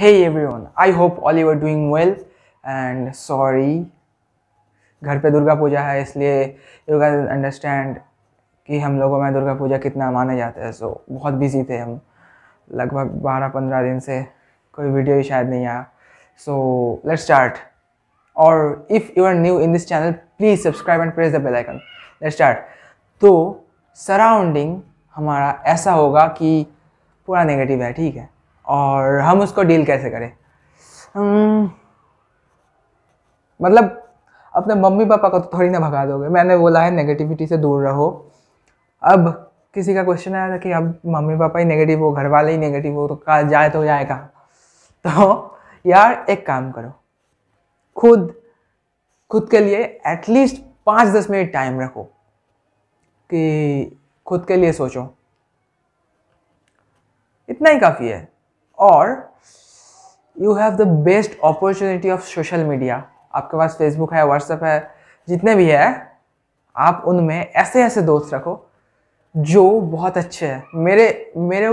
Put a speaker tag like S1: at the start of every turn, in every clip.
S1: Hey everyone, I hope all you are doing well and sorry. घर पे दुर्गा पूजा है इसलिए यू गैस अंडरस्टैंड कि हम लोगों में दुर्गा पूजा कितना माने जाते हैं सो so, बहुत बिजी थे हम लगभग बारह पंद्रह दिन से कोई वीडियो ही शायद नहीं आया सो लेट्स स्टार्ट और if you are new in this channel please subscribe and press the bell icon let's start तो सराउंडिंग हमारा ऐसा होगा कि पूरा नेगेटिव है ठीक है और हम उसको डील कैसे करें हम्म, मतलब अपने मम्मी पापा को तो थोड़ी ना भगा दोगे मैंने बोला है नेगेटिविटी से दूर रहो अब किसी का क्वेश्चन आया था कि अब मम्मी पापा ही नेगेटिव हो घर वाले ही नेगेटिव हो तो कहा जाए तो जाए कहाँ तो यार एक काम करो खुद खुद के लिए एटलीस्ट पाँच दस मिनट टाइम रखो कि खुद के लिए सोचो इतना ही काफ़ी है और you have the best opportunity of social media आपके पास फेसबुक है व्हाट्सएप है जितने भी है आप उनमें ऐसे ऐसे दोस्त रखो जो बहुत अच्छे हैं मेरे मेरे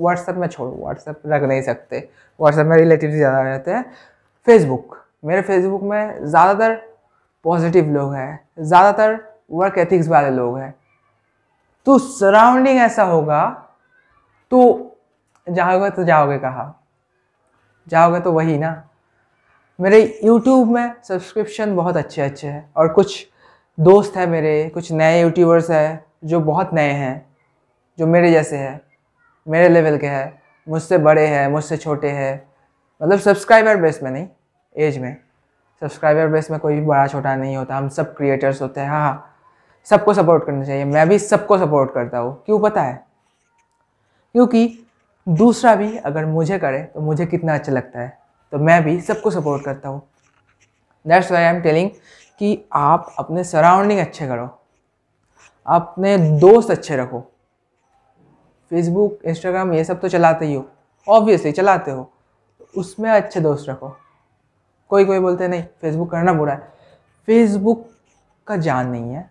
S1: व्हाट्सएप में छोड़ो व्हाट्सएप रख नहीं सकते व्हाट्सएप में रिलेटिव ज़्यादा रहते हैं फेसबुक मेरे फेसबुक में ज़्यादातर पॉजिटिव लोग हैं ज़्यादातर वर्क एथिक्स वाले लोग हैं तो सराउंडिंग ऐसा होगा तो जाओगे तो जाओगे कहा जाओगे तो वही ना मेरे यूट्यूब में सब्सक्रिप्शन बहुत अच्छे अच्छे हैं और कुछ दोस्त हैं मेरे कुछ नए यूट्यूबर्स हैं जो बहुत नए हैं जो मेरे जैसे हैं मेरे लेवल के हैं मुझसे बड़े हैं मुझसे छोटे हैं मतलब सब्सक्राइबर बेस में नहीं एज में सब्सक्राइबर बेस में कोई भी बड़ा छोटा नहीं होता हम सब क्रिएटर्स होते हैं हाँ सबको सपोर्ट करना चाहिए मैं भी सबको सपोर्ट करता हूँ क्यों पता है क्योंकि दूसरा भी अगर मुझे करे तो मुझे कितना अच्छा लगता है तो मैं भी सबको सपोर्ट करता हूँ that's why I am telling कि आप अपने सराउंडिंग अच्छे करो अपने दोस्त अच्छे रखो फेसबुक इंस्टाग्राम ये सब तो चलाते ही हो ऑब्वियसली चलाते हो उसमें अच्छे दोस्त रखो कोई कोई बोलते नहीं फेसबुक करना बुरा है फेसबुक का जान नहीं है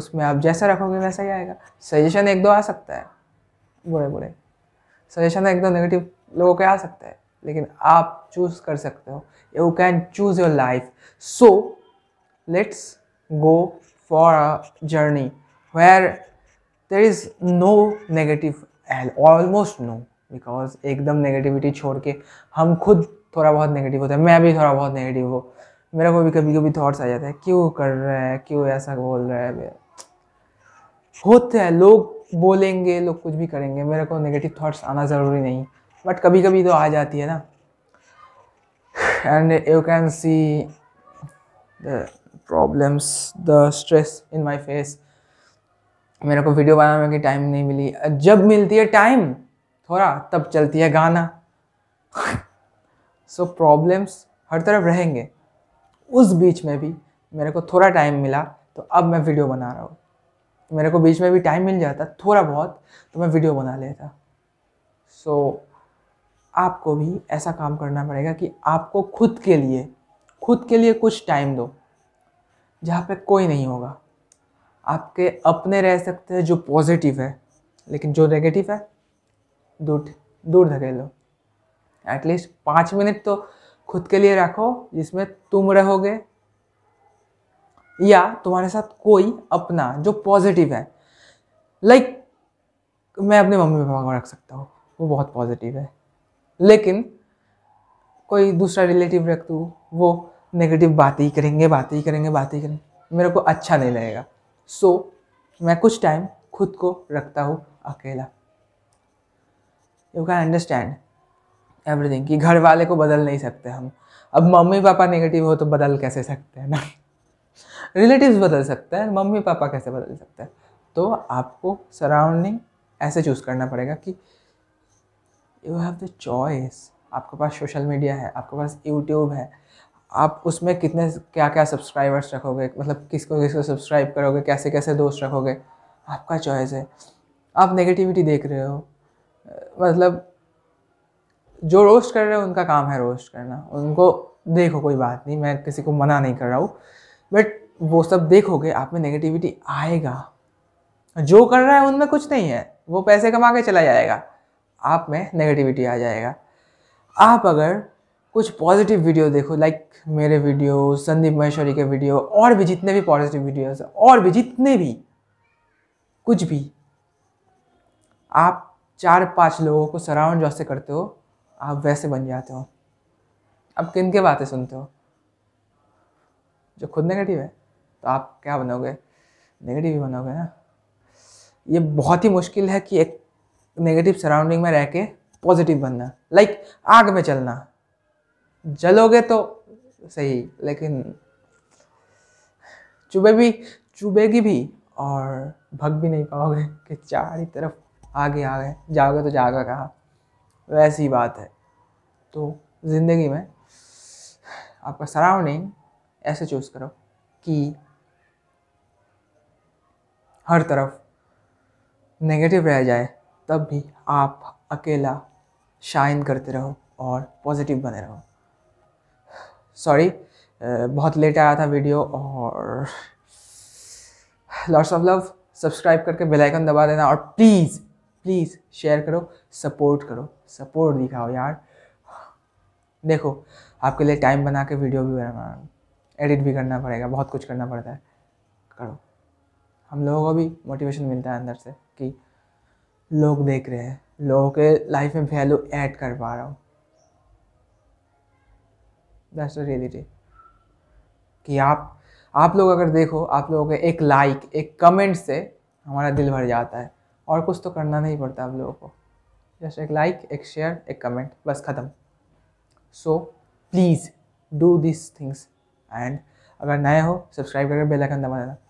S1: उसमें आप जैसा रखोगे वैसा ही आएगा सजेशन एक दो आ सकता है बुरे बुरे सजेशन एकदम नेगेटिव लोगों के आ सकता है लेकिन आप चूज कर सकते हो you can choose your life so let's go for a journey where there is no negative almost no because एकदम नेगेटिविटी छोड़ के हम खुद थोड़ा बहुत नेगेटिव होते हैं मैं भी थोड़ा बहुत नेगेटिव हूँ मेरे को भी कभी कभी थॉट्स आ जाते हैं क्यों कर रहे हैं क्यों ऐसा बोल रहा है होते हैं लोग बोलेंगे लोग कुछ भी करेंगे मेरे को नेगेटिव थाट्स आना ज़रूरी नहीं बट कभी कभी तो आ जाती है ना and you can see the problems the stress in my face मेरे को वीडियो बनाने की टाइम नहीं मिली जब मिलती है टाइम थोड़ा तब चलती है गाना सो प्रॉब्लम्स हर तरफ रहेंगे उस बीच में भी मेरे को थोड़ा टाइम मिला तो अब मैं वीडियो बना रहा हूँ तो मेरे को बीच में भी टाइम मिल जाता थोड़ा बहुत तो मैं वीडियो बना लेता सो so, आपको भी ऐसा काम करना पड़ेगा कि आपको खुद के लिए खुद के लिए कुछ टाइम दो जहाँ पे कोई नहीं होगा आपके अपने रह सकते हैं जो पॉजिटिव है लेकिन जो नेगेटिव है दूर दूर धकेलो एटलीस्ट पाँच मिनट तो खुद के लिए रखो जिसमें तुम रहोगे या तुम्हारे साथ कोई अपना जो पॉजिटिव है लाइक like, मैं अपने मम्मी पापा को रख सकता हूँ वो बहुत पॉजिटिव है लेकिन कोई दूसरा रिलेटिव रख दूँ वो नेगेटिव बातें ही करेंगे बातें ही करेंगे बातें ही करेंगे मेरे को अच्छा नहीं लगेगा सो so, मैं कुछ टाइम खुद को रखता हूँ अकेला यू कैन अंडरस्टैंड एवरीथिंग कि घर वाले को बदल नहीं सकते हम अब मम्मी पापा नेगेटिव हो तो बदल कैसे सकते हैं ना रिलेटिव्स बदल सकते हैं मम्मी पापा कैसे बदल सकते हैं तो आपको सराउंडिंग ऐसे चूज़ करना पड़ेगा कि यू हैव द चॉइस आपके पास सोशल मीडिया है आपके पास यूट्यूब है आप उसमें कितने क्या क्या सब्सक्राइबर्स रखोगे मतलब किसको किसको सब्सक्राइब करोगे कैसे कैसे दोस्त रखोगे आपका चॉइस है आप नेगेटिविटी देख रहे हो मतलब जो रोस्ट कर रहे हो उनका काम है रोस्ट करना उनको देखो कोई बात नहीं मैं किसी को मना नहीं कर रहा हूँ बट वो सब देखोगे आप में नेगेटिविटी आएगा जो कर रहा है उनमें कुछ नहीं है वो पैसे कमा के चला जाएगा आप में नेगेटिविटी आ जाएगा आप अगर कुछ पॉजिटिव वीडियो देखो लाइक मेरे वीडियो संदीप महेश्वरी के वीडियो और भी जितने भी पॉजिटिव वीडियोस और भी जितने भी कुछ भी आप चार पांच लोगों को सराउंड जैसे करते हो आप वैसे बन जाते हो अब किन के बातें सुनते हो जो खुद नेगेटिव है तो आप क्या बनोगे नेगेटिव ही बनोगे ना ये बहुत ही मुश्किल है कि एक नेगेटिव सराउंडिंग में रह के पॉजिटिव बनना लाइक आग में चलना जलोगे तो सही लेकिन चुभे भी चुभेगी भी और भग भी नहीं पाओगे कि चार ही तरफ आगे आ गए जाओगे तो जागा कहाँ वैसी बात है तो ज़िंदगी में आपका सराउंडिंग ऐसे चूज़ करो कि हर तरफ नेगेटिव रह जाए तब भी आप अकेला शाइन करते रहो और पॉजिटिव बने रहो सॉरी बहुत लेट आया था वीडियो और लॉट्स ऑफ लव सब्सक्राइब करके बेल आइकन दबा देना और प्लीज़ प्लीज़ शेयर करो सपोर्ट करो सपोर्ट दिखाओ यार देखो आपके लिए टाइम बना के वीडियो भी बनाना एडिट भी करना पड़ेगा बहुत कुछ करना पड़ता है करो हम लोगों को भी मोटिवेशन मिलता है अंदर से कि लोग देख रहे हैं लोगों के लाइफ में वैल्यू ऐड कर पा रहा हूँ दैट्स द रियलिटी कि आप आप लोग अगर देखो आप लोगों के एक लाइक एक कमेंट से हमारा दिल भर जाता है और कुछ तो करना नहीं पड़ता आप लोगों को जस्ट एक लाइक एक शेयर एक कमेंट बस ख़त्म so please do this things एंड अगर नए हो सब्सक्राइब करके बेल आइकन दबा देना